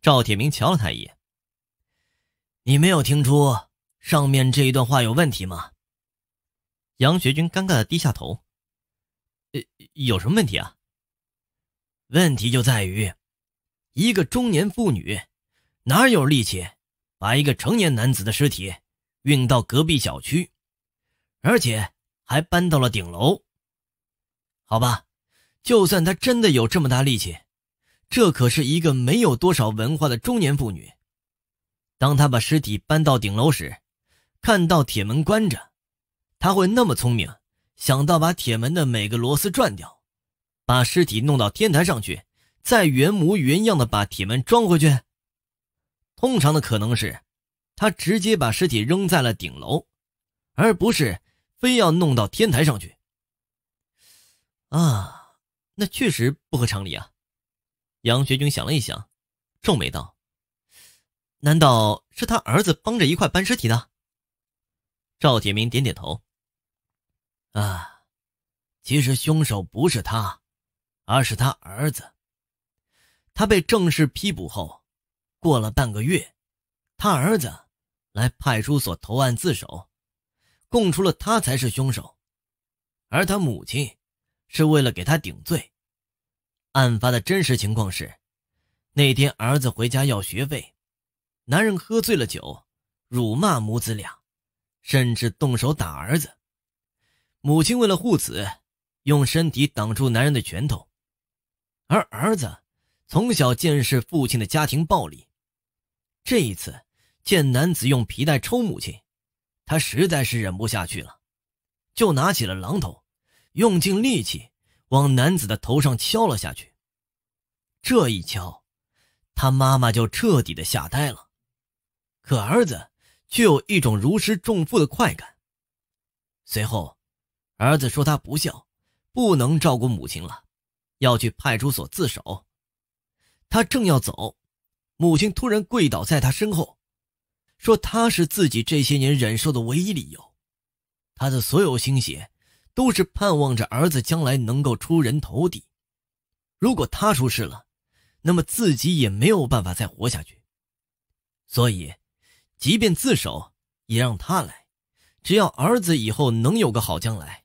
赵铁明瞧了他一眼：“你没有听出上面这一段话有问题吗？”杨学军尴尬的低下头：“呃，有什么问题啊？问题就在于，一个中年妇女哪有力气把一个成年男子的尸体运到隔壁小区，而且还搬到了顶楼？好吧，就算她真的有这么大力气。”这可是一个没有多少文化的中年妇女。当她把尸体搬到顶楼时，看到铁门关着，她会那么聪明，想到把铁门的每个螺丝转掉，把尸体弄到天台上去，再原模原样的把铁门装回去。通常的可能是，她直接把尸体扔在了顶楼，而不是非要弄到天台上去。啊，那确实不合常理啊。杨学军想了一想，皱眉道：“难道是他儿子帮着一块搬尸体的？”赵铁明点点头：“啊，其实凶手不是他，而是他儿子。他被正式批捕后，过了半个月，他儿子来派出所投案自首，供出了他才是凶手，而他母亲是为了给他顶罪。”案发的真实情况是，那天儿子回家要学费，男人喝醉了酒，辱骂母子俩，甚至动手打儿子。母亲为了护子，用身体挡住男人的拳头，而儿子从小见识父亲的家庭暴力，这一次见男子用皮带抽母亲，他实在是忍不下去了，就拿起了榔头，用尽力气往男子的头上敲了下去。这一敲，他妈妈就彻底的吓呆了，可儿子却有一种如释重负的快感。随后，儿子说他不孝，不能照顾母亲了，要去派出所自首。他正要走，母亲突然跪倒在他身后，说他是自己这些年忍受的唯一理由，他的所有心血都是盼望着儿子将来能够出人头地，如果他出事了。那么自己也没有办法再活下去，所以即便自首也让他来。只要儿子以后能有个好将来，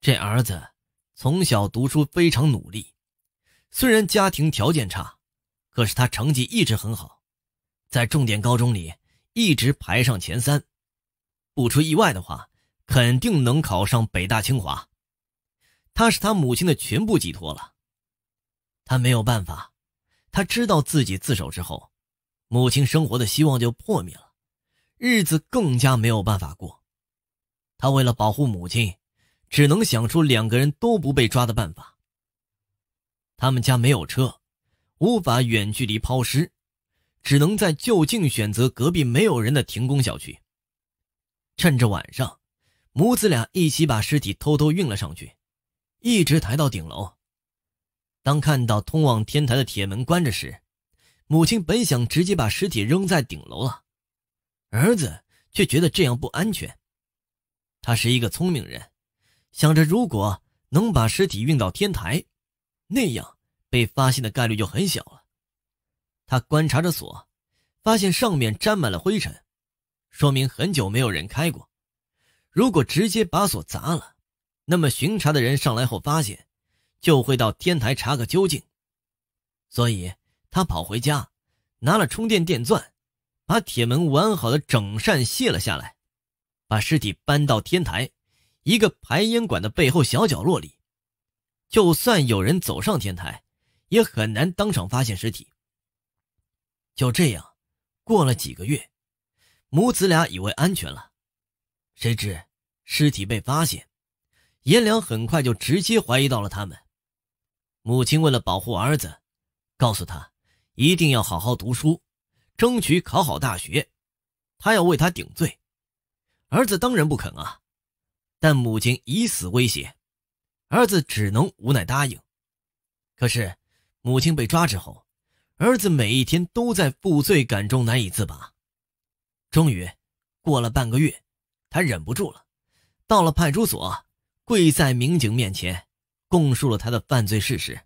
这儿子从小读书非常努力，虽然家庭条件差，可是他成绩一直很好，在重点高中里一直排上前三。不出意外的话，肯定能考上北大清华。他是他母亲的全部寄托了。他没有办法，他知道自己自首之后，母亲生活的希望就破灭了，日子更加没有办法过。他为了保护母亲，只能想出两个人都不被抓的办法。他们家没有车，无法远距离抛尸，只能在就近选择隔壁没有人的停工小区。趁着晚上，母子俩一起把尸体偷偷运了上去，一直抬到顶楼。当看到通往天台的铁门关着时，母亲本想直接把尸体扔在顶楼了，儿子却觉得这样不安全。他是一个聪明人，想着如果能把尸体运到天台，那样被发现的概率就很小了。他观察着锁，发现上面沾满了灰尘，说明很久没有人开过。如果直接把锁砸了，那么巡查的人上来后发现。就会到天台查个究竟，所以他跑回家，拿了充电电钻，把铁门完好的整扇卸了下来，把尸体搬到天台一个排烟管的背后小角落里。就算有人走上天台，也很难当场发现尸体。就这样，过了几个月，母子俩以为安全了，谁知尸体被发现，颜良很快就直接怀疑到了他们。母亲为了保护儿子，告诉他一定要好好读书，争取考好大学，他要为他顶罪。儿子当然不肯啊，但母亲以死威胁，儿子只能无奈答应。可是母亲被抓之后，儿子每一天都在负罪感中难以自拔。终于过了半个月，他忍不住了，到了派出所，跪在民警面前。供述了他的犯罪事实。